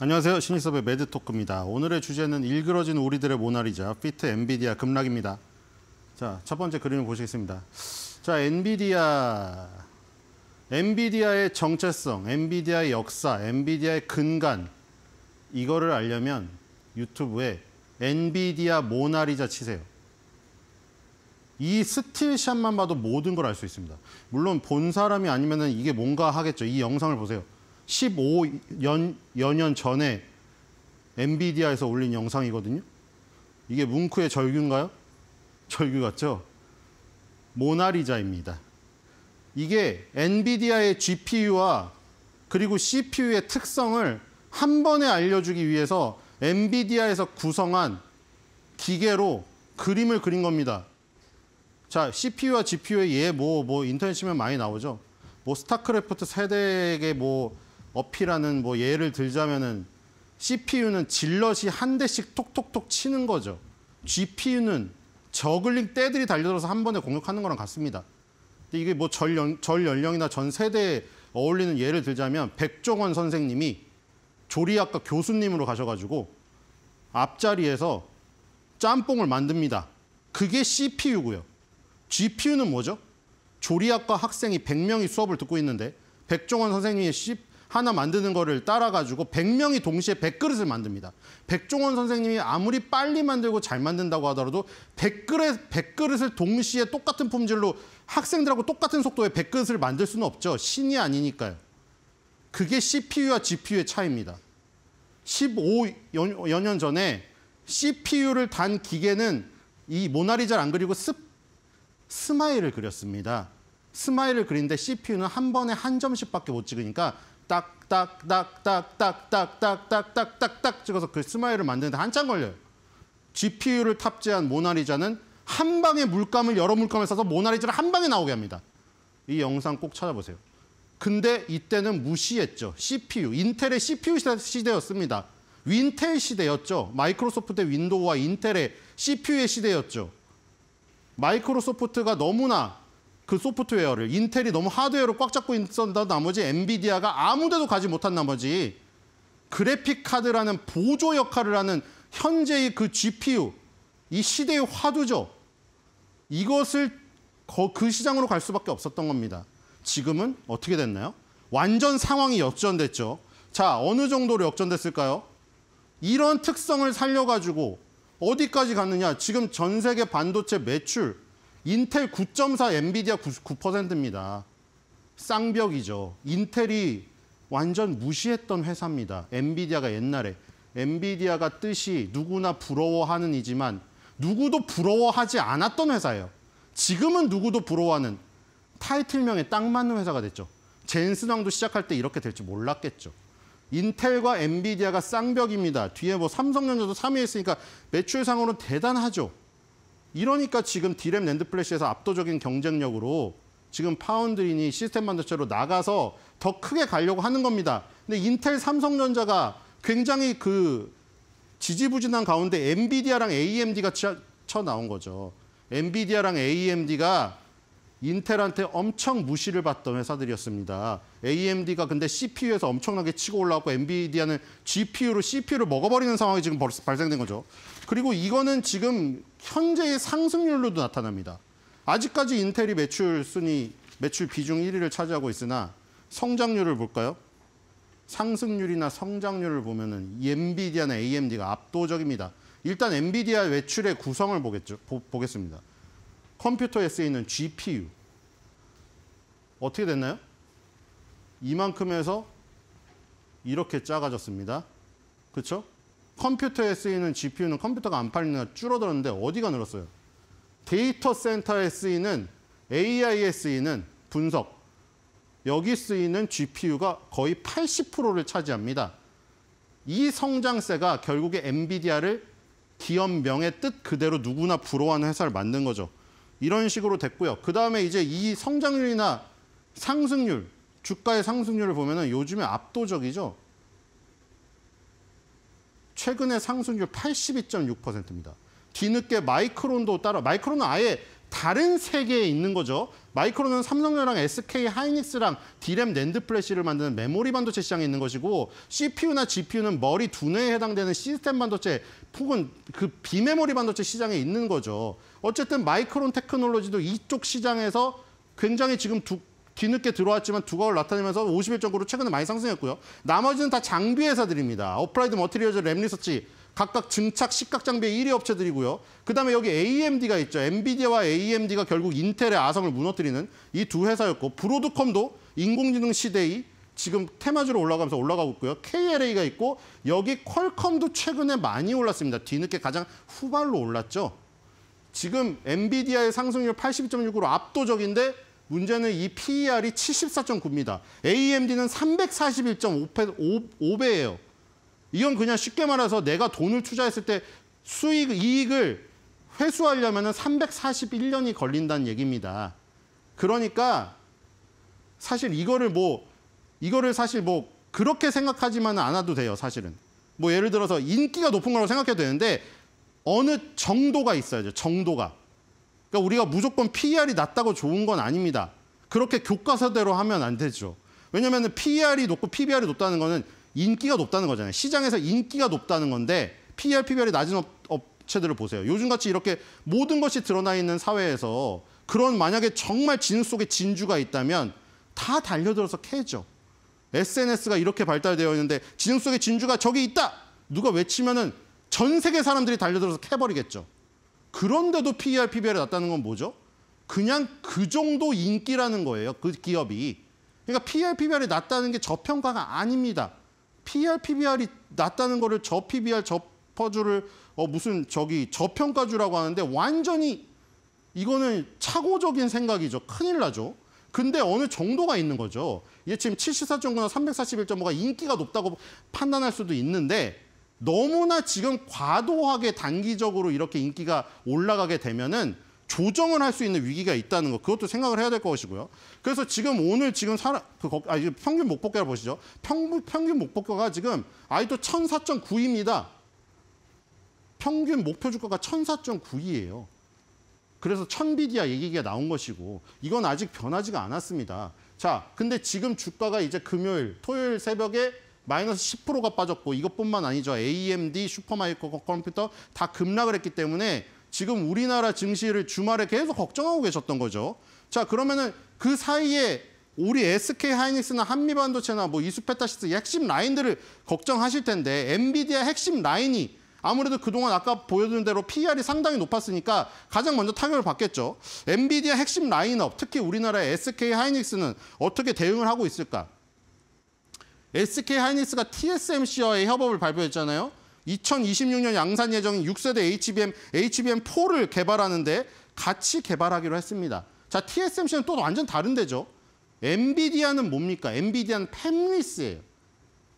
안녕하세요. 신입섭의 매드토크입니다. 오늘의 주제는 일그러진 우리들의 모나리자 피트 엔비디아 급락입니다. 자, 첫 번째 그림을 보시겠습니다. 자, 엔비디아. 엔비디아의 정체성, 엔비디아의 역사, 엔비디아의 근간 이거를 알려면 유튜브에 엔비디아 모나리자 치세요. 이 스틸샷만 봐도 모든 걸 알 수 있습니다. 물론 본 사람이 아니면 이게 뭔가 하겠죠. 이 영상을 보세요. 15년 여년 전에 엔비디아에서 올린 영상이거든요. 이게 뭉크의 절규인가요? 절규 같죠? 모나리자입니다. 이게 엔비디아의 GPU와 그리고 CPU의 특성을 한 번에 알려주기 위해서 엔비디아에서 구성한 기계로 그림을 그린 겁니다. 자, CPU와 GPU의 예뭐 뭐 인터넷 치면 많이 나오죠. 뭐 스타크래프트 세대에게 뭐 어필하는 뭐 예를 들자면은 CPU는 질럿이 한 대씩 톡톡톡 치는 거죠. GPU는 저글링 때들이 달려들어서 한 번에 공격하는 거랑 같습니다. 근데 이게 뭐절 연령이나 전 세대에 어울리는 예를 들자면 백종원 선생님이 조리학과 교수님으로 가셔가지고 앞자리에서 짬뽕을 만듭니다. 그게 CPU고요. GPU는 뭐죠? 조리학과 학생이 100명이 수업을 듣고 있는데 백종원 선생님이 하나 만드는 거를 따라가지고 100명이 동시에 100그릇을 만듭니다. 백종원 선생님이 아무리 빨리 만들고 잘 만든다고 하더라도 100그릇, 100그릇을 동시에 똑같은 품질로 학생들하고 똑같은 속도의 100그릇을 만들 수는 없죠. 신이 아니니까요. 그게 CPU와 GPU의 차이입니다. 15여년 전에 CPU를 단 기계는 이 모나리자를 안 그리고 습, 스마일을 그렸습니다. 스마일을 그리는데 CPU는 한 번에 한 점씩밖에 못 찍으니까 딱딱딱딱딱딱딱딱딱딱 찍어서 그 스마일을 만드는데 한참 걸려요. GPU를 탑재한 모나리자는 한 방에 물감을 여러 물감을 써서 모나리자를 한 방에 나오게 합니다. 이 영상 꼭 찾아보세요. 근데 이때는 무시했죠. CPU, 인텔의 CPU 시대였습니다. 윈텔 시대였죠. 마이크로소프트의 윈도우와 인텔의 CPU의 시대였죠. 마이크로소프트가 너무나 그 소프트웨어를 인텔이 너무 하드웨어로 꽉 잡고 있었다 나머지 엔비디아가 아무데도 가지 못한 나머지 그래픽 카드라는 보조 역할을 하는 현재의 그 GPU 이 시대의 화두죠. 이것을 그 시장으로 갈 수밖에 없었던 겁니다. 지금은 어떻게 됐나요? 완전 상황이 역전됐죠. 자, 어느 정도로 역전됐을까요? 이런 특성을 살려가지고 어디까지 갔느냐. 지금 전 세계 반도체 매출 인텔 9.4, 엔비디아 9%입니다. 쌍벽이죠. 인텔이 완전 무시했던 회사입니다. 엔비디아가 옛날에. 엔비디아가 뜻이 누구나 부러워하는 이지만 누구도 부러워하지 않았던 회사예요. 지금은 누구도 부러워하는 타이틀명에 딱 맞는 회사가 됐죠. 젠스왕도 시작할 때 이렇게 될지 몰랐겠죠. 인텔과 엔비디아가 쌍벽입니다. 뒤에 뭐 삼성전자도 3위 했으니까 매출상으로 는 대단하죠. 이러니까 지금 디램 랜드플래시에서 압도적인 경쟁력으로 지금 파운드리니 시스템 반도체로 나가서 더 크게 가려고 하는 겁니다. 근데 인텔 삼성전자가 굉장히 그 지지부진한 가운데 엔비디아랑 AMD가 쳐 나온 거죠. 엔비디아랑 AMD가 인텔한테 엄청 무시를 받던 회사들이었습니다. AMD가 근데 CPU에서 엄청나게 치고 올라왔고 엔비디아는 GPU로 CPU를 먹어버리는 상황이 지금 발생된 거죠. 그리고 이거는 지금 현재의 상승률로도 나타납니다. 아직까지 인텔이 매출 순위, 매출 비중 1위를 차지하고 있으나 성장률을 볼까요? 상승률이나 성장률을 보면은 엔비디아나 AMD가 압도적입니다. 일단 엔비디아 매출의 구성을 보겠죠, 보, 보겠습니다. 컴퓨터에 쓰이는 GPU. 어떻게 됐나요? 이만큼에서 이렇게 작아졌습니다. 그렇죠? 컴퓨터에 쓰이는 GPU는 컴퓨터가 안팔리느 줄어들었는데 어디가 늘었어요? 데이터 센터에 쓰이는 AI에 쓰이는 분석 여기 쓰이는 GPU가 거의 80%를 차지합니다. 이 성장세가 결국에 엔비디아를 기업명의 뜻 그대로 누구나 부러워하는 회사를 만든 거죠. 이런 식으로 됐고요. 그 다음에 이제 이 성장률이나 상승률, 주가의 상승률을 보면은 요즘에 압도적이죠. 최근에 상승률 82.6%입니다. 뒤늦게 마이크론도 따라, 마이크론은 아예 다른 세계에 있는 거죠. 마이크론은 삼성전랑 SK 하이닉스랑 디램 랜드 플래시를 만드는 메모리 반도체 시장에 있는 것이고 CPU나 GPU는 머리 두뇌에 해당되는 시스템 반도체 혹은 그 비메모리 반도체 시장에 있는 거죠. 어쨌든 마이크론 테크놀로지도 이쪽 시장에서 굉장히 지금 두, 뒤늦게 들어왔지만 두각을 나타내면서 51.9로 최근에 많이 상승했고요. 나머지는 다 장비 회사들입니다. 어프라이드 머티리얼즈 램 리서치 각각 증착 시각 장비의 1위 업체들이고요. 그다음에 여기 AMD가 있죠. 엔비디아와 AMD가 결국 인텔의 아성을 무너뜨리는 이 두 회사였고 브로드컴도 인공지능 시대의 지금 테마주로 올라가면서 올라가고 있고요. KLA가 있고 여기 퀄컴도 최근에 많이 올랐습니다. 뒤늦게 가장 후발로 올랐죠. 지금 엔비디아의 상승률 82.6으로 압도적인데 문제는 이 PER이 74.9입니다. AMD는 341.5배예요. 이건 그냥 쉽게 말해서 내가 돈을 투자했을 때 수익, 이익을 회수하려면 341년이 걸린다는 얘기입니다. 그러니까 사실 이거를 뭐, 이거를 사실 뭐 그렇게 생각하지만은 않아도 돼요, 사실은. 뭐 예를 들어서 인기가 높은 거라고 생각해도 되는데 어느 정도가 있어야죠, 정도가. 그러니까 우리가 무조건 PER이 낮다고 좋은 건 아닙니다. 그렇게 교과서대로 하면 안 되죠. 왜냐하면 PER이 높고 PBR이 높다는 거는 인기가 높다는 거잖아요. 시장에서 인기가 높다는 건데 p r p 별이 낮은 업, 업체들을 보세요. 요즘같이 이렇게 모든 것이 드러나 있는 사회에서 그런 만약에 정말 진 속에 진주가 있다면 다 달려들어서 캐죠. SNS가 이렇게 발달되어 있는데 진능 속에 진주가 저기 있다! 누가 외치면은 전 세계 사람들이 달려들어서 캐버리겠죠. 그런데도 PER, PBR이 낮다는 건 뭐죠? 그냥 그 정도 인기라는 거예요. 그 기업이. 그러니까 PER, PBR이 낮다는 게 저평가가 아닙니다. PR, PBR이 낮다는 거를 저 PBR, 저 퍼주를 어 무슨 저기 저평가주라고 하는데 완전히 이거는 착오적인 생각이죠. 큰일 나죠. 근데 어느 정도가 있는 거죠. 이게 지금 74.9나 341.5가 인기가 높다고 판단할 수도 있는데 너무나 지금 과도하게 단기적으로 이렇게 인기가 올라가게 되면은 조정을 할 수 있는 위기가 있다는 것 그것도 생각을 해야 될 것이고요. 그래서 지금 오늘 지금 사람 그 아, 평균 목표가를 보시죠. 평, 평균 목표가가 지금 아이도 1004.9입니다. 평균 목표 주가가 1004.9이에요. 그래서 1 0 0 0비디아 얘기가 나온 것이고 이건 아직 변하지가 않았습니다. 자, 근데 지금 주가가 이제 금요일, 토요일 새벽에 마이너스 10%가 빠졌고 이것뿐만 아니죠. AMD, 슈퍼마이크로 컴퓨터 다 급락을 했기 때문에 지금 우리나라 증시를 주말에 계속 걱정하고 계셨던 거죠. 자 그러면은 그 사이에 우리 SK 하이닉스나 한미반도체나 뭐 이수페타시스 핵심 라인들을 걱정하실 텐데 엔비디아 핵심 라인이 아무래도 그동안 아까 보여드린 대로 PER이 상당히 높았으니까 가장 먼저 타격을 받겠죠. 엔비디아 핵심 라인업, 특히 우리나라의 SK 하이닉스는 어떻게 대응을 하고 있을까? SK 하이닉스가 TSMC와의 협업을 발표했잖아요. 2026년 양산 예정인 6세대 HBM, HBM4를 개발하는데 같이 개발하기로 했습니다. 자, TSMC는 또 완전 다른 데죠. 엔비디아는 뭡니까? 엔비디아는 팹리스예요.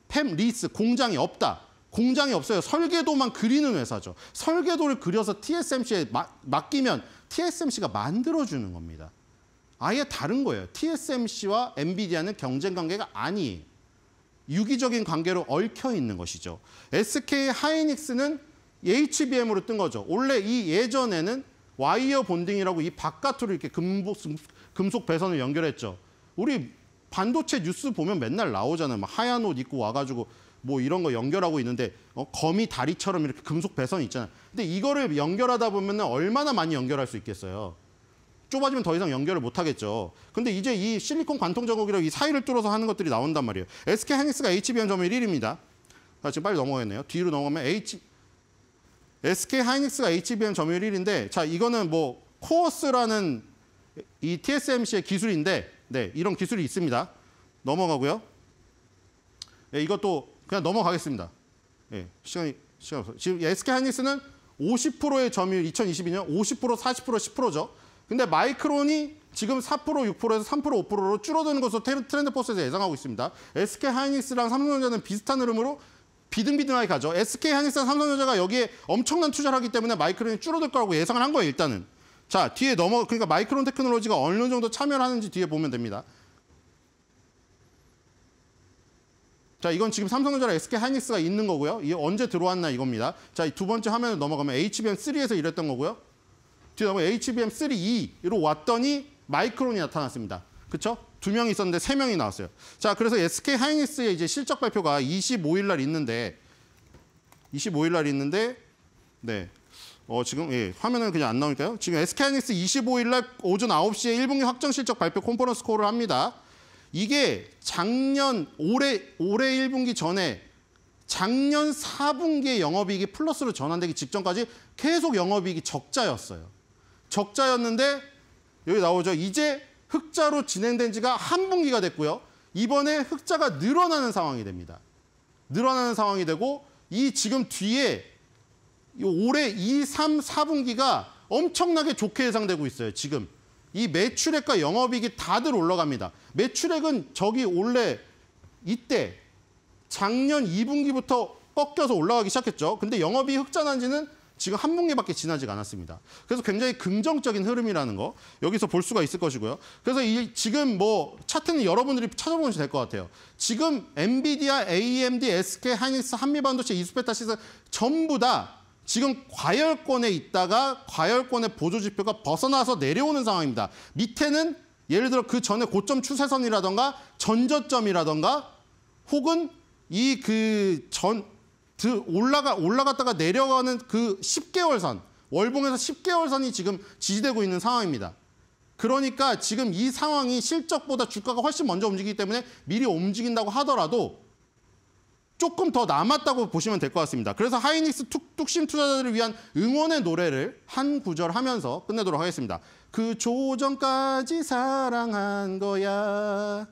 팹리스, 공장이 없다. 공장이 없어요. 설계도만 그리는 회사죠. 설계도를 그려서 TSMC에 마, 맡기면 TSMC가 만들어주는 겁니다. 아예 다른 거예요. TSMC와 엔비디아는 경쟁 관계가 아니에요. 유기적인 관계로 얽혀 있는 것이죠. SK 하이닉스는 HBM으로 뜬 거죠. 원래 이 예전에는 와이어 본딩이라고 이 바깥으로 이렇게 금속, 금속 배선을 연결했죠. 우리 반도체 뉴스 보면 맨날 나오잖아요. 막 하얀 옷 입고 와가지고 뭐 이런 거 연결하고 있는데 어, 거미 다리처럼 이렇게 금속 배선이 있잖아요. 근데 이거를 연결하다 보면 얼마나 많이 연결할 수 있겠어요. 좁아지면 더 이상 연결을 못 하겠죠. 근데 이제 이 실리콘 관통 전곡이라고 이 사이를 뚫어서 하는 것들이 나온단 말이에요. SK 하이닉스가 HBM 점유 율 1위입니다. 아, 지금 빨리 넘어가겠네요. 뒤로 넘어가면 H SK 하이닉스가 HBM 점유 율 1위인데 자, 이거는 뭐 코어스라는 이 TSMC의 기술인데 네, 이런 기술이 있습니다. 넘어가고요. 네, 이것도 그냥 넘어가겠습니다. 네, 시간이 시간 없어. 지금 SK 하이닉스는 50%의 점유율 2022년 50% 40% 10%죠. 근데 마이크론이 지금 4% 6%에서 3% 5%로 줄어드는 것으로 트렌드 포스에서 예상하고 있습니다. SK 하이닉스랑 삼성전자는 비슷한 흐름으로 비등비등하게 가죠. SK 하이닉스랑 삼성전자가 여기에 엄청난 투자를 하기 때문에 마이크론이 줄어들 거라고 예상을 한 거예요, 일단은. 자, 뒤에 넘어 그러니까 마이크론 테크놀로지가 어느 정도 참여를 하는지 뒤에 보면 됩니다. 자, 이건 지금 삼성전자랑 SK 하이닉스가 있는 거고요. 이게 언제 들어왔나 이겁니다. 자, 이 두 번째 화면을 넘어가면 HBM3에서 이랬던 거고요. 뒤에다가 뭐 HBM3E로 왔더니 마이크론이 나타났습니다. 그렇죠? 두 명이 있었는데 세 명이 나왔어요. 자, 그래서 SK 하이닉스의 이제 실적 발표가 25일 날 있는데 25일 날 있는데 네. 어, 지금 예, 화면은 그냥 안 나오니까요. 지금 SK 하이닉스 25일 날 오전 9시에 1분기 확정 실적 발표 콘퍼런스 콜을 합니다. 이게 작년 올해 올해 1분기 전에 작년 4분기에 영업이익이 플러스로 전환되기 직전까지 계속 영업이익이 적자였어요. 적자였는데 여기 나오죠. 이제 흑자로 진행된 지가 한 분기가 됐고요. 이번에 흑자가 늘어나는 상황이 됩니다. 늘어나는 상황이 되고 이 지금 뒤에 올해 2, 3, 4분기가 엄청나게 좋게 예상되고 있어요. 지금 이 매출액과 영업이익이 다들 올라갑니다. 매출액은 저기 원래 이때 작년 2분기부터 꺾여서 올라가기 시작했죠. 근데 영업이 흑자 난지는 지금 한 분기밖에 지나지가 않았습니다. 그래서 굉장히 긍정적인 흐름이라는 거 여기서 볼 수가 있을 것이고요. 그래서 이 지금 뭐 차트는 여러분들이 찾아보시면 될 것 같아요. 지금 엔비디아, AMD, SK, 하이닉스, 한미반도체, 이스페타시스 전부 다 지금 과열권에 있다가 과열권의 보조지표가 벗어나서 내려오는 상황입니다. 밑에는 예를 들어 그 전에 고점 추세선이라던가 전저점이라던가 혹은 이그전 올라가 올라갔다가 내려가는 그 10개월 선 월봉에서 10개월 선이 지금 지지되고 있는 상황입니다. 그러니까 지금 이 상황이 실적보다 주가가 훨씬 먼저 움직이기 때문에 미리 움직인다고 하더라도 조금 더 남았다고 보시면 될 것 같습니다. 그래서 하이닉스 툭, 뚝심 투자자들을 위한 응원의 노래를 한 구절 하면서 끝내도록 하겠습니다. 그 조정까지 사랑한 거야.